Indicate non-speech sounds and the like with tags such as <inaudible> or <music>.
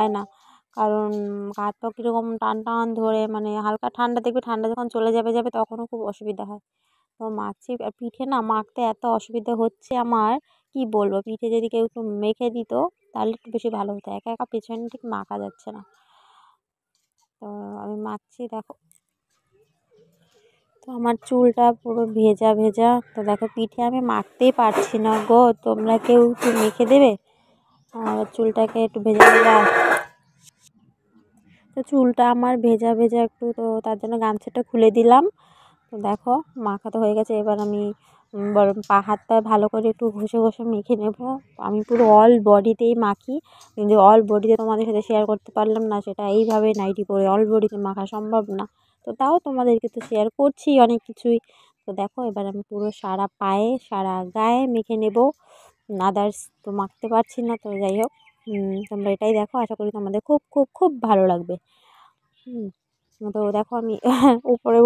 পায় না কারণ হাত পা কীরকম টান টান ধরে মানে হালকা ঠান্ডা দেখবে ঠান্ডা যখন চলে যাবে যাবে তখনও খুব অসুবিধা হয় তো মাখছি পিঠে না মাখতে এত অসুবিধা হচ্ছে আমার কী বলবো পিঠে যদি কেউ একটু মেখে দিত তাহলে একটু বেশি ভালো হতো একা একা পেছনে ঠিক মাখা যাচ্ছে না তো আমি মাখছি দেখো তো আমার চুলটা পুরো ভেজা ভেজা তো দেখো পিঠে আমি মাখতেই পারছি না গো তোমরা কেউ একটু মেখে দেবে আর চুলটাকে একটু ভেজা ভেজা তো চুলটা আমার ভেজা ভেজা একটু তো তার জন্য গামছাটা খুলে দিলাম তো দেখো মাখা তো হয়ে গেছে এবার আমি বরং পা হাতটা ভালো করে একটু ঘষে ঘষে মেখে নেব আমি পুরো অল বডিতেই মাখি কিন্তু অল বডিতে তোমাদের সাথে শেয়ার করতে পারলাম না সেটা এইভাবে নাইটি পরে অল বডিতে মাখা সম্ভব না তো তাও তোমাদেরকে তো শেয়ার করছি অনেক কিছুই তো দেখো এবার আমি পুরো সারা পায়ে সারা গায়ে মেখে নেব আদার্স তো মাখতে পারছি না তো যাই হোক তোমরা এটাই দেখো আশা করি তোমাদের খুব খুব খুব ভালো লাগবে তো দেখো আমি <laughs> উপরে